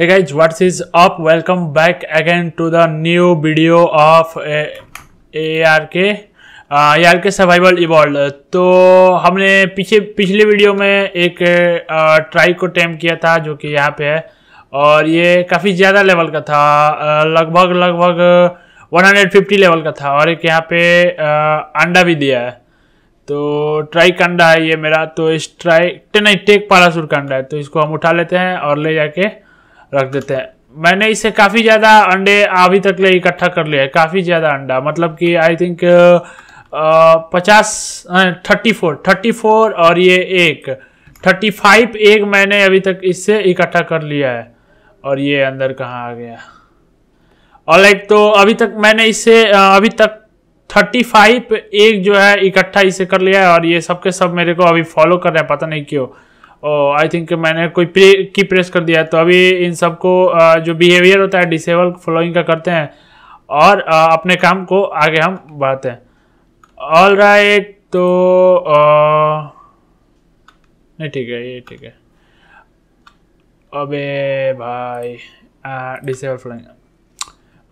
hey guys what is up welcome back again to the new video of ark ark survival evolved तो हमने पीछे पिछले video में एक try uh, को टेम किया था जो कि यहाँ पे है और ये काफ़ी ज़्यादा लेवल का था uh, लगभग लगभग 150 लेवल का था और एक यहाँ पे uh, अंडा भी दिया है तो ट्राई का अंडा है ये मेरा तो इस ट्राई नहीं टेक पारासुर का अंडा है तो इसको हम उठा लेते हैं और ले जाके रख देते हैं मैंने इसे काफ़ी ज़्यादा अंडे अभी तक ले इकट्ठा कर लिया है काफ़ी ज़्यादा अंडा मतलब कि आई थिंक पचास थर्टी फोर थर्टी फोर और ये एक थर्टी फाइव एक मैंने अभी तक इससे इकट्ठा कर लिया है और ये अंदर कहाँ आ गया और लाइक तो अभी तक मैंने इससे अभी तक थर्टी फाइव एक जो है इकट्ठा इसे कर लिया है और ये सबके सब मेरे को अभी फॉलो कर रहे हैं पता नहीं क्यों आई थिंक मैंने कोई प्रे की प्रेस कर दिया तो अभी इन सबको जो बिहेवियर होता है डिसेबल फॉलोइंग का करते हैं और अपने काम को आगे हम बढ़ाते हैं ऑल राइट right, तो नहीं ठीक है ये ठीक है अबे भाई डिसेबल फॉलोइंग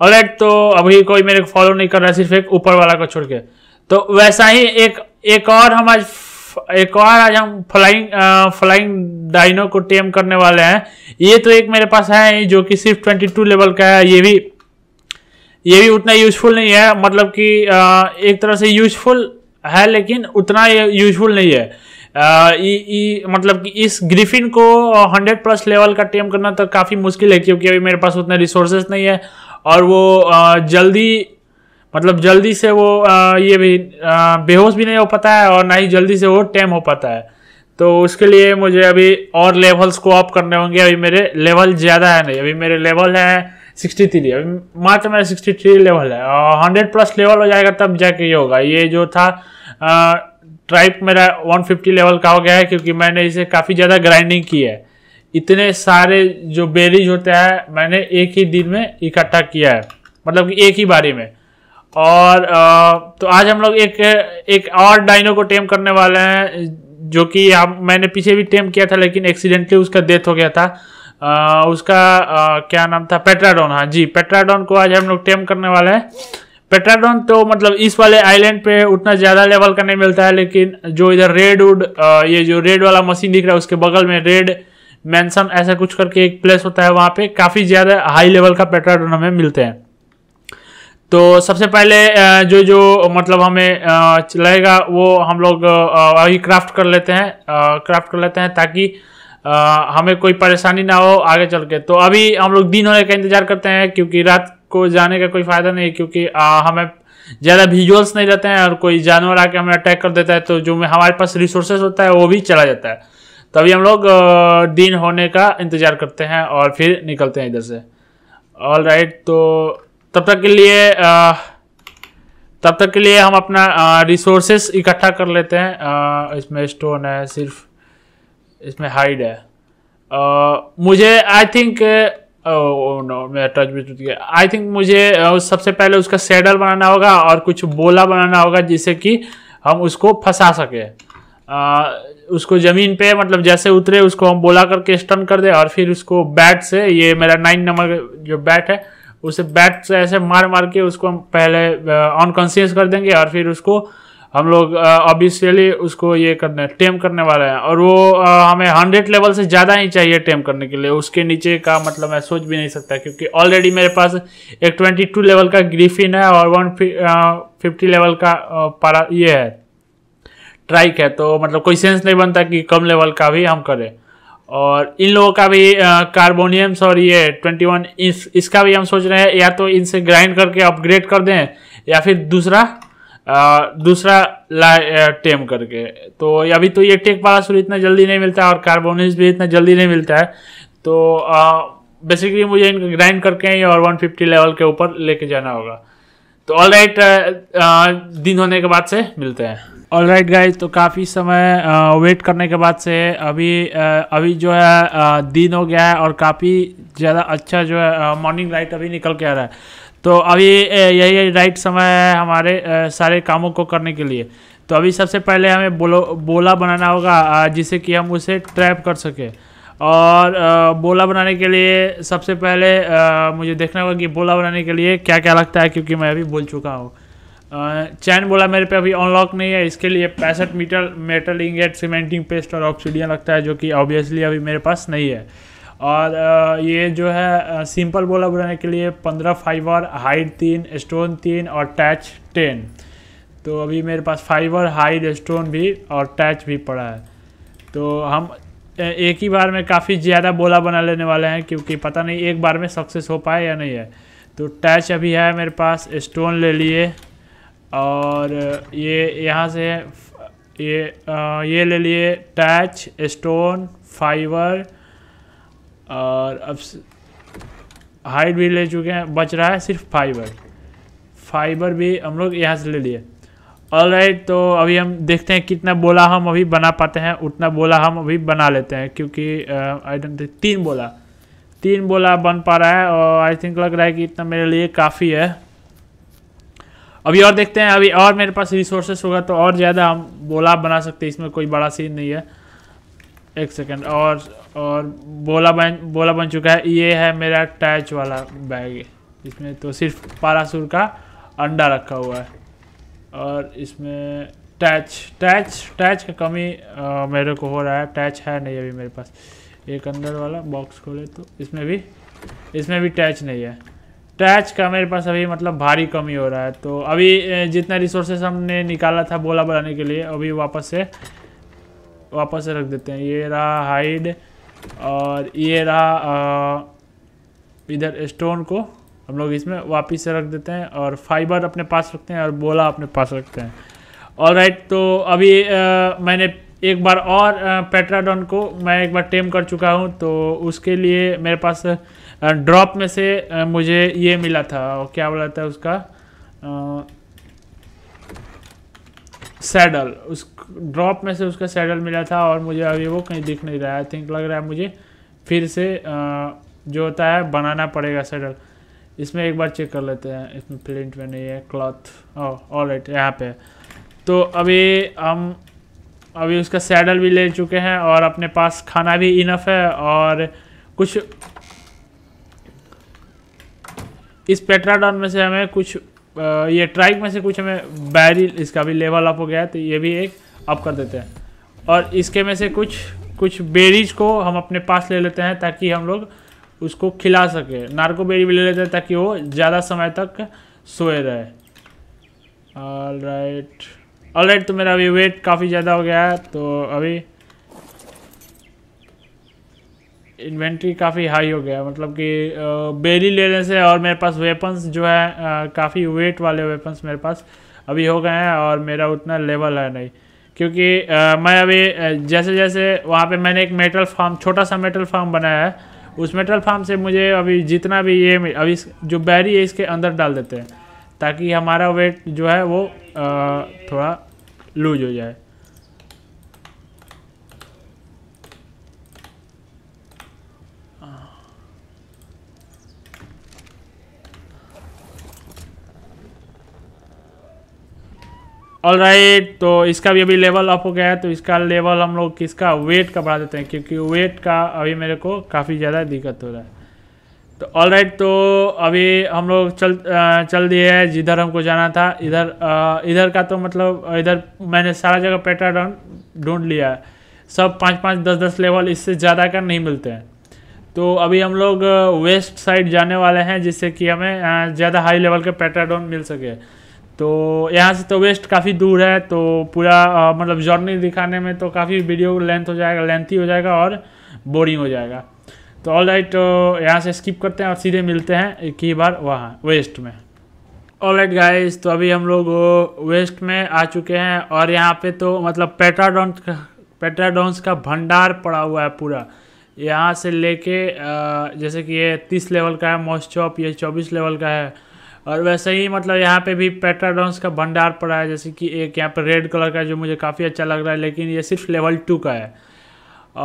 ऑल राइट तो अभी कोई मेरे को फॉलो नहीं कर रहा सिर्फ एक ऊपर वाला को छोड़ के तो वैसा ही एक एक और हम आज एक और आज हम फ्लाइंग फ्लाइंग डाइनो को टेम करने वाले हैं ये तो एक मेरे पास है जो कि सिर्फ 22 लेवल का है ये भी ये भी उतना यूजफुल नहीं है मतलब कि एक तरह से यूजफुल है लेकिन उतना यूजफुल नहीं है आ, इ, इ, मतलब कि इस ग्रिफिन को 100 प्लस लेवल का टेम करना तो काफ़ी मुश्किल है क्योंकि अभी मेरे पास उतने रिसोर्सेज नहीं है और वो आ, जल्दी मतलब जल्दी से वो आ, ये भी बेहोश भी नहीं हो पाता है और ना ही जल्दी से वो टेम हो पाता है तो उसके लिए मुझे अभी और लेवल्स को अप करने होंगे अभी मेरे लेवल ज़्यादा है नहीं अभी मेरे लेवल है सिक्सटी थ्री अभी मात्र मेरा सिक्सटी थ्री लेवल है और हंड्रेड प्लस लेवल हो जाएगा तब जाके ये होगा ये जो था ट्राइप मेरा वन फिफ्टी लेवल का हो गया है क्योंकि मैंने इसे काफ़ी ज़्यादा ग्राइंडिंग की है इतने सारे जो बेरीज होते हैं मैंने एक ही दिन में इकट्ठा किया है मतलब कि एक ही बारी में और तो आज हम लोग एक एक और डाइनो को टेम करने वाले हैं जो कि हम मैंने पीछे भी टेम किया था लेकिन एक्सीडेंटली उसका डेथ हो गया था उसका क्या नाम था पेट्राडोन हाँ जी पेट्राडोन को आज हम लोग टेम करने वाले हैं पेट्राडोन तो मतलब इस वाले आइलैंड पे उतना ज़्यादा लेवल का नहीं मिलता है लेकिन जो इधर रेड वुड ये जो रेड वाला मशीन दिख रहा है उसके बगल में रेड मैंसन ऐसा कुछ करके एक प्लेस होता है वहाँ पे काफ़ी ज़्यादा हाई लेवल का पेट्राडोन हमें मिलते हैं तो सबसे पहले जो जो मतलब हमें लगेगा वो हम लोग अभी क्राफ्ट कर लेते हैं क्राफ्ट कर लेते हैं ताकि हमें कोई परेशानी ना हो आगे चल के तो अभी हम लोग दिन होने का इंतज़ार करते हैं क्योंकि रात को जाने का कोई फ़ायदा नहीं क्योंकि हमें ज़्यादा विजुअल्स नहीं रहते हैं और कोई जानवर आके हमें अटैक कर देता है तो जो हमारे पास रिसोर्सेज होता है वो भी चला जाता है तो अभी हम लोग दिन होने का इंतज़ार करते हैं और फिर निकलते हैं इधर से ऑल राइट right, तो तब तक के लिए आ, तब तक के लिए हम अपना रिसोर्सेस इकट्ठा कर लेते हैं आ, इसमें स्टोन है सिर्फ इसमें हाइड है आ, मुझे आई थिंक नो मैं टच भी टूट गया आई थिंक मुझे सबसे पहले उसका सेडल बनाना होगा और कुछ बोला बनाना होगा जिससे कि हम उसको फंसा सके उसको ज़मीन पे मतलब जैसे उतरे उसको हम बोला करके स्टन कर दे और फिर उसको बैट से ये मेरा नाइन नंबर जो बैट है उसे बैट से ऐसे मार मार के उसको हम पहले अनकॉन्सियस कर देंगे और फिर उसको हम लोग ऑब्वियसली उसको ये करने टेम करने वाले हैं और वो आ, हमें हंड्रेड लेवल से ज़्यादा ही चाहिए टेम करने के लिए उसके नीचे का मतलब मैं सोच भी नहीं सकता क्योंकि ऑलरेडी मेरे पास एक ट्वेंटी टू लेवल का ग्रीफिन है और वन फिफ्टी लेवल का पारा ये है ट्राइक है तो मतलब कोई सेंस नहीं बनता कि कम लेवल का भी हम करें और इन लोगों का भी कार्बोनियम्स और ये 21 इस, इसका भी हम सोच रहे हैं या तो इनसे ग्राइंड करके अपग्रेड कर दें या फिर दूसरा आ, दूसरा ला टेम करके तो अभी तो ये टेक सूर्य इतना जल्दी नहीं मिलता और कार्बोनियम्स भी इतना जल्दी नहीं मिलता है तो बेसिकली मुझे इनको ग्राइंड करके और 150 लेवल के ऊपर लेके जाना होगा तो ऑल राइट दिन होने के बाद से मिलते हैं ऑल राइट गाइज तो काफ़ी समय वेट करने के बाद से अभी आ, अभी जो है आ, दिन हो गया है और काफ़ी ज़्यादा अच्छा जो है मॉर्निंग लाइट अभी निकल के आ रहा है तो अभी यही राइट समय है हमारे सारे कामों को करने के लिए तो अभी सबसे पहले हमें बोलो बोला बनाना होगा जिससे कि हम उसे ट्रैप कर सकें और बोला बनाने के लिए सबसे पहले मुझे देखना होगा कि बोला बनाने के लिए क्या क्या लगता है क्योंकि मैं अभी बोल चुका हूँ चैन बोला मेरे पे अभी अनलॉक नहीं है इसके लिए पैंसठ metre metal ingot cementing paste और ऑक्सीडियन लगता है जो कि ऑब्वियसली अभी मेरे पास नहीं है और ये जो है सिंपल बोला बनाने के लिए पंद्रह फाइबर हाइट तीन स्टोन तीन और टैच टेन तो अभी मेरे पास फाइबर हाइड स्टोन भी और टैच भी पड़ा है तो हम एक ही बार में काफ़ी ज़्यादा बोला बना लेने वाले हैं क्योंकि पता नहीं एक बार में सक्सेस हो पाए या नहीं है तो टैच अभी है मेरे पास स्टोन ले लिए और ये यहाँ से ये ये ले लिए टैच स्टोन फाइबर और अब हाइट भी ले चुके हैं बच रहा है सिर्फ फाइबर फाइबर भी हम लोग यहाँ से ले लिए ऑल राइट तो अभी हम देखते हैं कितना बोला हम अभी बना पाते हैं उतना बोला हम अभी बना लेते हैं क्योंकि आई डोंट तीन बोला तीन बोला बन पा रहा है और आई थिंक लग रहा है कि इतना मेरे लिए काफ़ी है अभी और देखते हैं अभी और मेरे पास रिसोर्सेस होगा तो और ज़्यादा हम बोला बना सकते हैं इसमें कोई बड़ा सीन नहीं है एक सेकेंड और और बोला बन बोला बन चुका है ये है मेरा टैच वाला बैग इसमें तो सिर्फ पारासुर का अंडा रखा हुआ है और इसमें टैच टैच टैच का कमी आ, मेरे को हो रहा है टैच है नहीं अभी मेरे पास एक अंदर वाला बॉक्स खोले तो इसमें भी इसमें भी टैच नहीं है टैच का मेरे पास अभी मतलब भारी कमी हो रहा है तो अभी जितना रिसोर्सेस हमने निकाला था बोला बनाने के लिए अभी वापस से वापस से रख देते हैं ये रहा हाइड और ये रहा इधर स्टोन को हम लोग इसमें वापस से रख देते हैं और फाइबर अपने पास रखते हैं और बोला अपने पास रखते हैं और राइट तो अभी आ, मैंने एक बार और पेट्राडॉन को मैं एक बार टेम कर चुका हूँ तो उसके लिए मेरे पास ड्रॉप में से मुझे ये मिला था क्या बोला था उसका सैडल उस ड्रॉप में से उसका सैडल मिला था और मुझे अभी वो कहीं दिख नहीं रहा है आई थिंक लग रहा है मुझे फिर से जो होता है बनाना पड़ेगा सैडल इसमें एक बार चेक कर लेते हैं इसमें प्रिंट में नहीं है क्लॉथ ऑल राइट यहाँ पे तो अभी हम अभी उसका सैडल भी ले चुके हैं और अपने पास खाना भी इनफ है और कुछ इस पेट्राडॉन में से हमें कुछ ये ट्राइक में से कुछ हमें बैरिल इसका भी लेवल अप हो गया है तो ये भी एक अप कर देते हैं और इसके में से कुछ कुछ बेरीज को हम अपने पास ले लेते हैं ताकि हम लोग उसको खिला सके नार्को बेरी भी ले लेते हैं ताकि वो ज़्यादा समय तक सोए रहे ऑल राइट right. ऑलराइट तो मेरा अभी वेट काफ़ी ज़्यादा हो गया है तो अभी इन्वेंट्री काफ़ी हाई हो गया मतलब कि बेरी लेने से और मेरे पास वेपन्स जो है काफ़ी वेट वाले वेपन्स मेरे पास अभी हो गए हैं और मेरा उतना लेवल है नहीं क्योंकि आ, मैं अभी जैसे जैसे वहाँ पे मैंने एक मेटल फार्म छोटा सा मेटल फार्म बनाया है उस मेटल फार्म से मुझे अभी जितना भी ये अभी जो बैरी है इसके अंदर डाल देते हैं ताकि हमारा वेट जो है वो थोड़ा लूज हो जाए ऑल राइट right, तो इसका भी अभी लेवल अप हो गया है तो इसका लेवल हम लोग किसका वेट का बढ़ा देते हैं क्योंकि वेट का अभी मेरे को काफ़ी ज़्यादा दिक्कत हो रहा है तो ऑल राइट तो अभी हम लोग चल चल दिए हैं जिधर हमको जाना था इधर इधर का तो मतलब इधर मैंने सारा जगह पैटर्न ढूंढ लिया है सब पाँच पाँच दस दस लेवल इससे ज़्यादा का नहीं मिलते हैं तो अभी हम लोग वेस्ट साइड जाने वाले हैं जिससे कि हमें ज़्यादा हाई लेवल के पैटाडोन मिल सके तो यहाँ से तो वेस्ट काफ़ी दूर है तो पूरा मतलब जर्नी दिखाने में तो काफ़ी वीडियो लेंथ हो जाएगा लेंथी हो जाएगा और बोरिंग हो जाएगा तो ऑल राइट तो यहाँ से स्किप करते हैं और सीधे मिलते हैं एक ही बार वहाँ वेस्ट में ऑल राइट गाइज तो अभी हम लोग वेस्ट में आ चुके हैं और यहाँ पे तो मतलब पेट्राडोन का का भंडार पड़ा हुआ है पूरा यहाँ से लेके जैसे कि ये तीस लेवल का है चॉप ये चौबीस लेवल का है और वैसे ही मतलब यहाँ पे भी पेट्राडोन्स का भंडार पड़ा है जैसे कि एक यहाँ पर रेड कलर का जो मुझे काफ़ी अच्छा लग रहा है लेकिन ये सिर्फ लेवल टू का है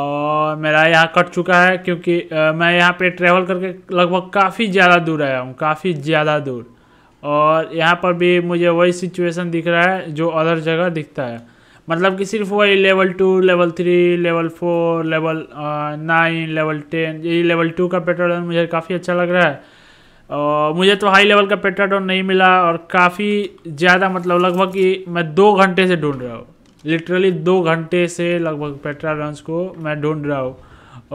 और मेरा यहाँ कट चुका है क्योंकि मैं यहाँ पे ट्रैवल करके लगभग काफ़ी ज़्यादा दूर आया हूँ काफ़ी ज़्यादा दूर और यहाँ पर भी मुझे वही सिचुएशन दिख रहा है जो अदर जगह दिखता है मतलब कि सिर्फ वही level two level three level four level nine level ten ये लेवल टू का पेट्रोल मुझे काफ़ी अच्छा लग रहा है और मुझे तो हाई लेवल का पैटर्न नहीं मिला और काफ़ी ज़्यादा मतलब लगभग कि मैं दो घंटे से ढूंढ रहा हूँ लिटरली दो घंटे से लगभग पेट्रा रंस को मैं ढूंढ रहा हूँ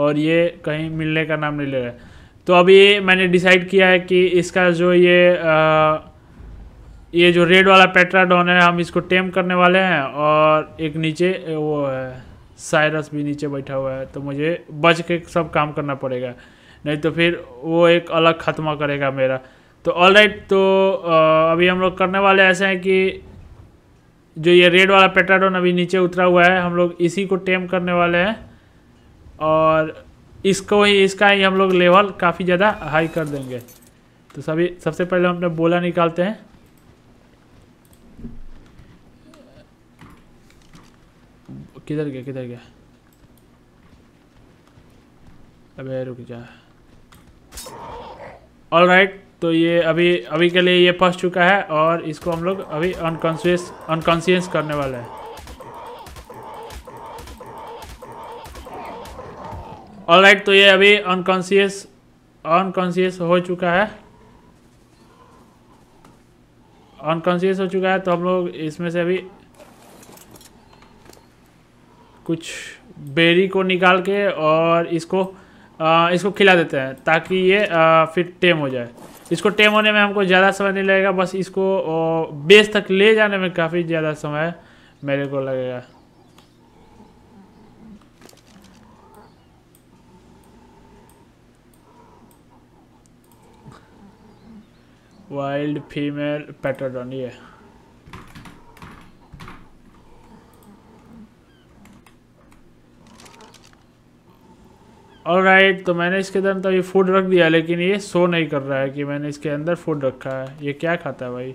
और ये कहीं मिलने का नाम नहीं ले रहा है तो अभी मैंने डिसाइड किया है कि इसका जो ये आ, ये जो रेड वाला पेट्रा डॉन है हम इसको टेम करने वाले हैं और एक नीचे वो है साइरस भी नीचे बैठा हुआ है तो मुझे बच के सब काम करना पड़ेगा नहीं तो फिर वो एक अलग खत्मा करेगा मेरा तो ऑल राइट तो आ, अभी हम लोग करने वाले ऐसे हैं कि जो ये रेड वाला पेट्राडोन अभी नीचे उतरा हुआ है हम लोग इसी को टेम करने वाले हैं और इसको ही इसका ही हम लोग लेवल काफ़ी ज़्यादा हाई कर देंगे तो सभी सबसे पहले हम अपना बोला निकालते हैं किधर गया किधर गया अबे रुक जा ऑल राइट right. तो ये अभी अभी के लिए ये फंस चुका है और इसको हम लोग अभी अनकॉन्शियस अनकॉन्शियस करने वाले हैं ऑल राइट तो ये अभी अनकॉन्शियस अनकॉन्शियस हो चुका है अनकॉन्शियस हो चुका है तो हम लोग इसमें से अभी कुछ बेरी को निकाल के और इसको आ, इसको खिला देते हैं ताकि ये आ, फिर टेम हो जाए इसको टेम होने में हमको ज़्यादा समय नहीं लगेगा बस इसको बेस तक ले जाने में काफ़ी ज़्यादा समय मेरे को लगेगा वाइल्ड फीमेल पैटर्डन ये और राइट तो मैंने इसके अंदर तो ये फूड रख दिया लेकिन ये शो नहीं कर रहा है कि मैंने इसके अंदर फूड रखा है ये क्या खाता है भाई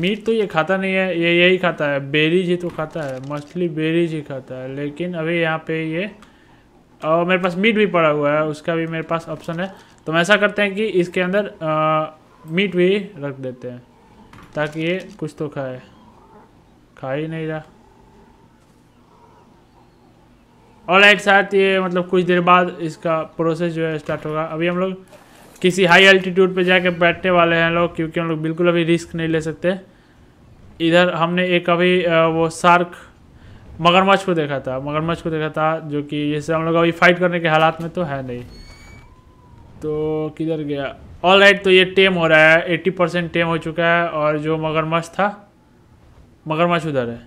मीट तो ये खाता नहीं है ये यही खाता है बेरीज ही तो खाता है मछली बेरीज ही खाता है लेकिन अभी यहाँ पे ये और मेरे पास मीट भी पड़ा हुआ है उसका भी मेरे पास ऑप्शन है तो हम ऐसा करते हैं कि इसके अंदर आ, मीट भी रख देते हैं ताकि ये कुछ तो खाए खा ही नहीं रहा और एक साथ ये मतलब कुछ देर बाद इसका प्रोसेस जो है स्टार्ट होगा अभी हम लोग किसी हाई अल्टीट्यूड पे जाके बैठने वाले हैं लोग क्योंकि हम लोग बिल्कुल अभी रिस्क नहीं ले सकते इधर हमने एक अभी वो सार्क मगरमच्छ को देखा था मगरमच्छ को देखा था जो कि जैसे हम लोग अभी फाइट करने के हालात में तो है नहीं तो किधर गया ऑल राइट तो ये टेम हो रहा है एट्टी परसेंट टेम हो चुका है और जो मगरमच्छ था मगरमच्छ उधर है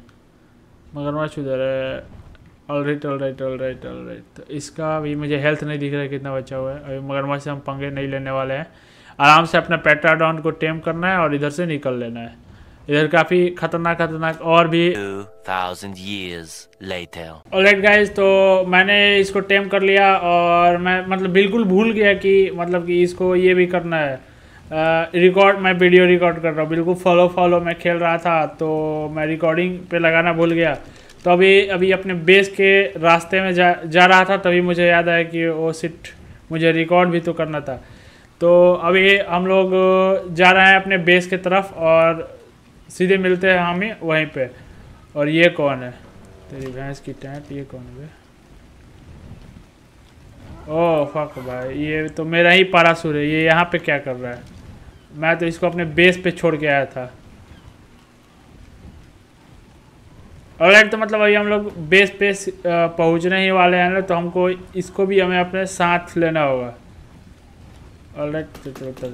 मगरमच्छ उधर है all right all right all right all right तो इसका अभी मुझे हेल्थ नहीं दिख रहा है कितना बचा हुआ है अभी मगरमच्छ से हम पंगे नहीं लेने वाले हैं आराम से अपना पेट्राडॉन को टेम करना है और इधर से निकल लेना है इधर काफी खतरनाक खतरनाक और भी ऑलराइट गाइज तो मैंने इसको टेम कर लिया और मैं मतलब बिल्कुल भूल गया कि मतलब कि इसको ये भी करना है रिकॉर्ड मैं वीडियो रिकॉर्ड कर रहा हूँ बिल्कुल फॉलो फॉलो मैं खेल रहा था तो मैं रिकॉर्डिंग पे लगाना भूल गया तो अभी अभी अपने बेस के रास्ते में जा जा रहा था तभी मुझे याद आया कि वो सिट मुझे रिकॉर्ड भी तो करना था तो अभी हम लोग जा रहे हैं अपने बेस के तरफ और सीधे मिलते हैं हम ही वहीं पे और ये कौन है तेरी भैंस की टैंट ये कौन है ओ फक भाई ये तो मेरा ही पारासुर है ये यहाँ पे क्या कर रहा है मैं तो इसको अपने बेस पे छोड़ के आया था और तो मतलब अभी हम लोग बेस पेस पहुंचने ही वाले हैं ना तो हमको इसको भी हमें अपने साथ लेना होगा और तो तो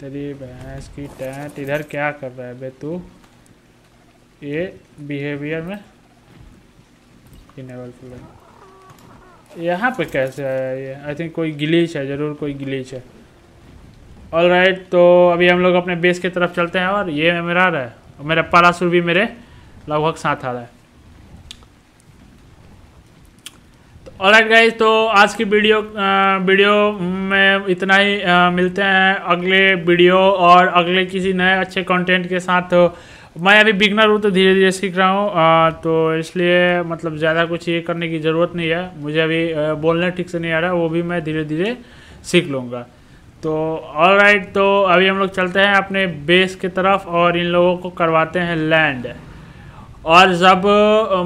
तेरी भैंस की टैंट इधर क्या कर रहा है बे तू ये बिहेवियर में इनेबल फिल्म यहाँ पे कैसे आया ये आई थिंक कोई गिलीच है ज़रूर कोई गिलीच है ऑल राइट right, तो अभी हम लोग अपने बेस की तरफ चलते हैं और ये मेरा रहा है मेरा पारासुर भी मेरे लगभग साथ आ रहा है ऑलराइट गाइज तो आज की वीडियो वीडियो में इतना ही आ, मिलते हैं अगले वीडियो और अगले किसी नए अच्छे कंटेंट के साथ तो मैं अभी बिगनर हूँ तो धीरे धीरे सीख रहा हूँ तो इसलिए मतलब ज़्यादा कुछ ये करने की ज़रूरत नहीं है मुझे अभी बोलने ठीक से नहीं आ रहा वो भी मैं धीरे धीरे सीख लूँगा तो ऑल राइट तो अभी हम लोग चलते हैं अपने बेस की तरफ और इन लोगों को करवाते हैं लैंड और जब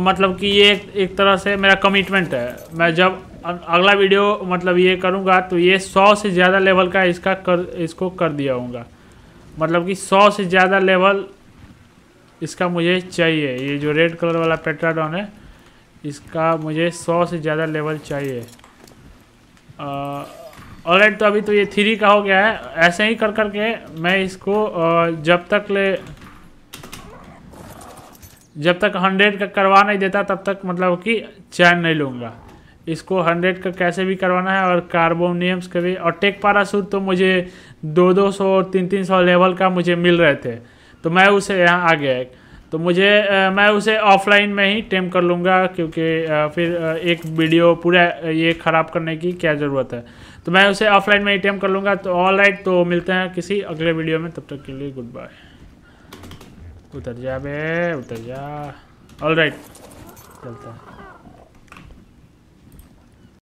मतलब कि ये एक तरह से मेरा कमिटमेंट है मैं जब अगला वीडियो मतलब ये करूँगा तो ये सौ से ज़्यादा लेवल का इसका कर इसको कर दिया हूँगा मतलब कि सौ से ज़्यादा लेवल इसका मुझे चाहिए ये जो रेड कलर वाला पेट्राडॉन है इसका मुझे सौ से ज़्यादा लेवल चाहिए और तो अभी तो ये थ्री का हो गया है ऐसे ही कर कर के मैं इसको आ, जब तक ले जब तक हंड्रेड का करवा नहीं देता तब तक मतलब कि चैन नहीं लूँगा इसको हंड्रेड का कैसे भी करवाना है और कार्बोनियम्स का भी और टेक सूट तो मुझे दो दो सौ तीन तीन सौ लेवल का मुझे मिल रहे थे तो मैं उसे यहाँ आ गया तो मुझे आ, मैं उसे ऑफलाइन में ही टेम कर लूँगा क्योंकि आ, फिर आ, एक वीडियो पूरा ये ख़राब करने की क्या ज़रूरत है तो मैं उसे ऑफलाइन में ही टेम कर लूँगा तो ऑल राइट तो मिलते हैं किसी अगले वीडियो में तब तक के लिए गुड बाय उतर जा बे उतर जा ऑल राइट चलता है